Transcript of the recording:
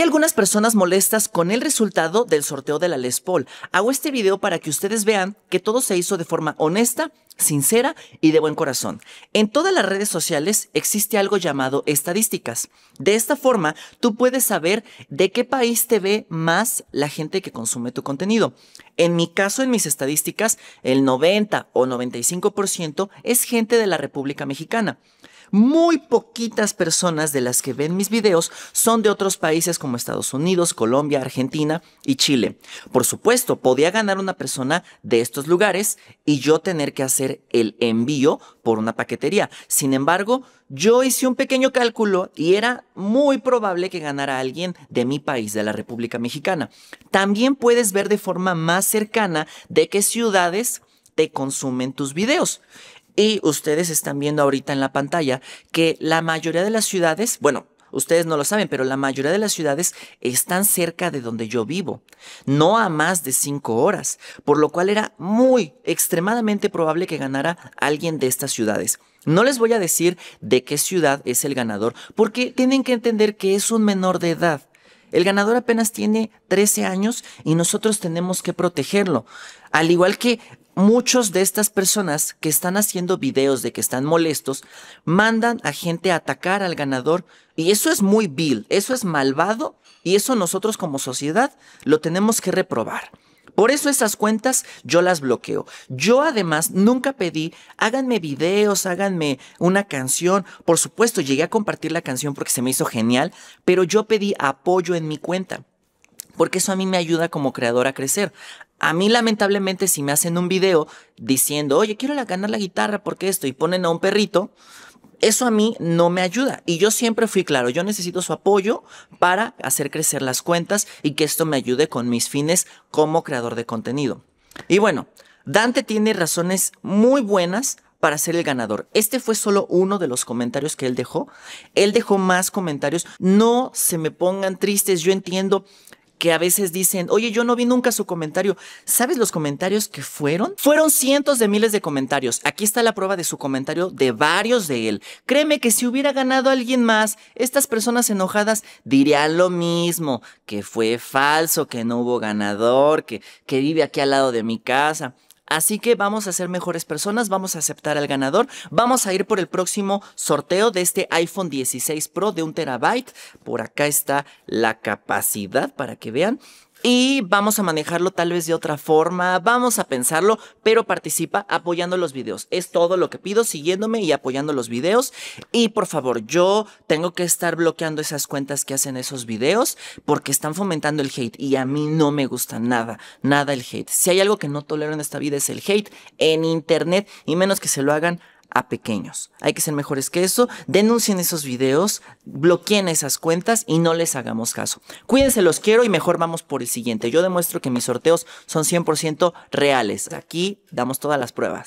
Hay algunas personas molestas con el resultado del sorteo de la Les Paul. Hago este video para que ustedes vean que todo se hizo de forma honesta sincera y de buen corazón. En todas las redes sociales existe algo llamado estadísticas. De esta forma, tú puedes saber de qué país te ve más la gente que consume tu contenido. En mi caso, en mis estadísticas, el 90 o 95% es gente de la República Mexicana. Muy poquitas personas de las que ven mis videos son de otros países como Estados Unidos, Colombia, Argentina y Chile. Por supuesto, podía ganar una persona de estos lugares y yo tener que hacer el envío por una paquetería. Sin embargo, yo hice un pequeño cálculo y era muy probable que ganara alguien de mi país, de la República Mexicana. También puedes ver de forma más cercana de qué ciudades te consumen tus videos. Y ustedes están viendo ahorita en la pantalla que la mayoría de las ciudades, bueno, Ustedes no lo saben, pero la mayoría de las ciudades están cerca de donde yo vivo, no a más de cinco horas, por lo cual era muy, extremadamente probable que ganara alguien de estas ciudades. No les voy a decir de qué ciudad es el ganador, porque tienen que entender que es un menor de edad. El ganador apenas tiene 13 años y nosotros tenemos que protegerlo. Al igual que muchos de estas personas que están haciendo videos de que están molestos, mandan a gente a atacar al ganador y eso es muy vil, eso es malvado y eso nosotros como sociedad lo tenemos que reprobar. Por eso esas cuentas yo las bloqueo. Yo además nunca pedí, háganme videos, háganme una canción. Por supuesto, llegué a compartir la canción porque se me hizo genial, pero yo pedí apoyo en mi cuenta. Porque eso a mí me ayuda como creador a crecer. A mí lamentablemente si me hacen un video diciendo, oye, quiero ganar la guitarra porque esto, y ponen a un perrito, eso a mí no me ayuda y yo siempre fui claro, yo necesito su apoyo para hacer crecer las cuentas y que esto me ayude con mis fines como creador de contenido. Y bueno, Dante tiene razones muy buenas para ser el ganador. Este fue solo uno de los comentarios que él dejó. Él dejó más comentarios. No se me pongan tristes, yo entiendo que a veces dicen, oye, yo no vi nunca su comentario. ¿Sabes los comentarios que fueron? Fueron cientos de miles de comentarios. Aquí está la prueba de su comentario de varios de él. Créeme que si hubiera ganado alguien más, estas personas enojadas dirían lo mismo, que fue falso, que no hubo ganador, que, que vive aquí al lado de mi casa. Así que vamos a ser mejores personas, vamos a aceptar al ganador, vamos a ir por el próximo sorteo de este iPhone 16 Pro de un terabyte. Por acá está la capacidad para que vean y vamos a manejarlo tal vez de otra forma, vamos a pensarlo, pero participa apoyando los videos. Es todo lo que pido, siguiéndome y apoyando los videos. Y por favor, yo tengo que estar bloqueando esas cuentas que hacen esos videos porque están fomentando el hate y a mí no me gusta nada, nada el hate. Si hay algo que no tolero en esta vida es el hate en internet y menos que se lo hagan a pequeños. Hay que ser mejores que eso. Denuncien esos videos, bloqueen esas cuentas y no les hagamos caso. Cuídense, los quiero y mejor vamos por el siguiente. Yo demuestro que mis sorteos son 100% reales. Aquí damos todas las pruebas.